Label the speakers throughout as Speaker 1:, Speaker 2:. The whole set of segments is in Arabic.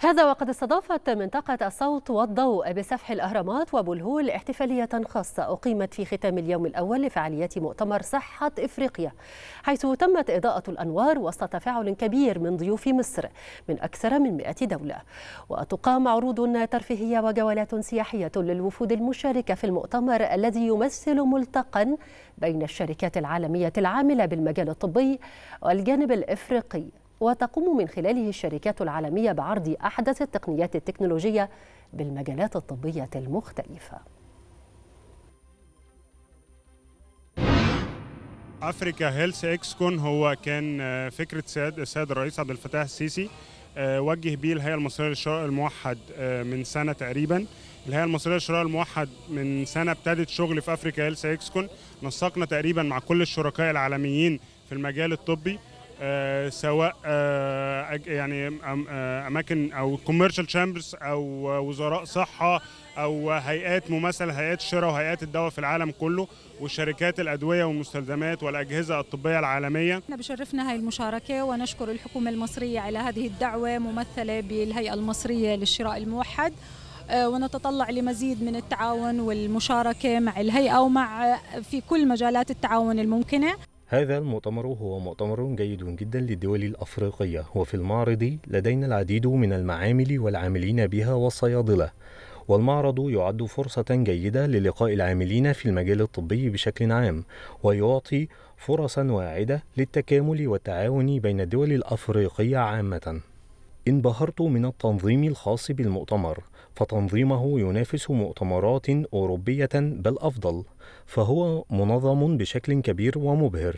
Speaker 1: هذا وقد استضافت منطقة الصوت والضوء بسفح الأهرامات وبلهول احتفالية خاصة أقيمت في ختام اليوم الأول لفعاليات مؤتمر صحة إفريقيا حيث تمت إضاءة الأنوار وسط تفاعل كبير من ضيوف مصر من أكثر من 100 دولة وتقام عروض ترفيهية وجولات سياحية للوفود المشاركة في المؤتمر الذي يمثل ملتقا بين الشركات العالمية العاملة بالمجال الطبي والجانب الإفريقي وتقوم من خلاله الشركات العالمية بعرض أحدث التقنيات التكنولوجية بالمجالات الطبية المختلفة
Speaker 2: افريكا هيلث اكسكون هو كان آه، فكره سيد السيد الرئيس عبد الفتاح السيسي آه، وجه بيه الهيئه المصريه للشراء الموحد آه، من سنه تقريبا الهيئه المصريه للشراء الموحد من سنه ابتدت شغل في افريكا هيلث اكسكون نسقنا تقريبا مع كل الشركاء العالميين في المجال الطبي آه، سواء آه، يعني آه، اماكن او كوميرشال تشامبرز او وزراء صحه او هيئات ممثله هيئات الشراء وهيئات الدواء في العالم كله وشركات الادويه والمستلزمات والاجهزه الطبيه العالميه.
Speaker 3: احنا بشرفنا هاي المشاركه ونشكر الحكومه المصريه على هذه الدعوه ممثله بالهيئه المصريه للشراء الموحد. ونتطلع لمزيد من التعاون والمشاركه مع الهيئه ومع في كل مجالات التعاون الممكنه
Speaker 4: هذا المؤتمر هو مؤتمر جيد جدا للدول الأفريقية وفي المعرض لدينا العديد من المعامل والعاملين بها والصيادلة والمعرض يعد فرصة جيدة للقاء العاملين في المجال الطبي بشكل عام ويعطي فرصا واعدة للتكامل والتعاون بين الدول الأفريقية عامةً انبهرت من التنظيم الخاص بالمؤتمر فتنظيمه ينافس مؤتمرات أوروبية بل أفضل فهو منظم بشكل كبير ومبهر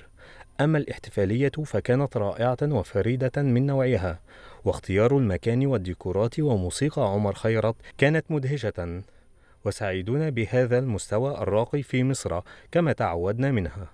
Speaker 4: أما الاحتفالية فكانت رائعة وفريدة من نوعها واختيار المكان والديكورات وموسيقى عمر خيرت كانت مدهشة وسعيدون بهذا المستوى الراقي في مصر كما تعودنا منها